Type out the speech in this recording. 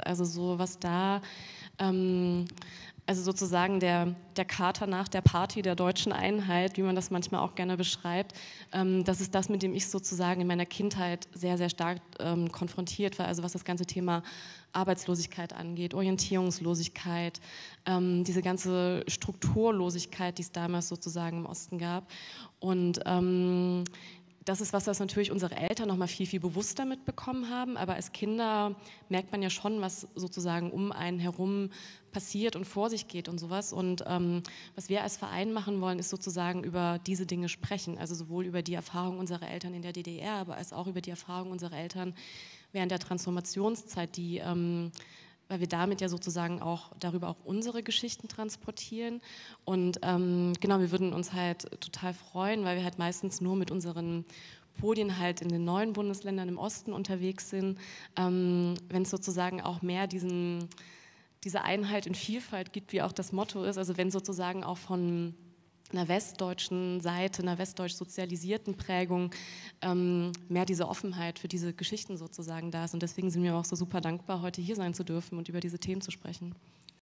Also so, was da, ähm, also sozusagen der, der Kater nach der Party der deutschen Einheit, wie man das manchmal auch gerne beschreibt, ähm, das ist das, mit dem ich sozusagen in meiner Kindheit sehr, sehr stark ähm, konfrontiert war. Also was das ganze Thema Arbeitslosigkeit angeht, Orientierungslosigkeit, ähm, diese ganze Strukturlosigkeit, die es damals sozusagen im Osten gab. Und ähm, das ist was, was natürlich unsere Eltern noch mal viel, viel bewusster mitbekommen haben. Aber als Kinder merkt man ja schon, was sozusagen um einen herum passiert und vor sich geht und sowas. Und ähm, was wir als Verein machen wollen, ist sozusagen über diese Dinge sprechen. Also sowohl über die Erfahrung unserer Eltern in der DDR, aber als auch über die Erfahrung unserer Eltern während der Transformationszeit, die ähm, weil wir damit ja sozusagen auch darüber auch unsere Geschichten transportieren. Und ähm, genau, wir würden uns halt total freuen, weil wir halt meistens nur mit unseren Podien halt in den neuen Bundesländern im Osten unterwegs sind, ähm, wenn es sozusagen auch mehr diesen, diese Einheit in Vielfalt gibt, wie auch das Motto ist, also wenn sozusagen auch von einer westdeutschen Seite, einer westdeutsch sozialisierten Prägung ähm, mehr diese Offenheit für diese Geschichten sozusagen da ist. Und deswegen sind wir auch so super dankbar, heute hier sein zu dürfen und über diese Themen zu sprechen.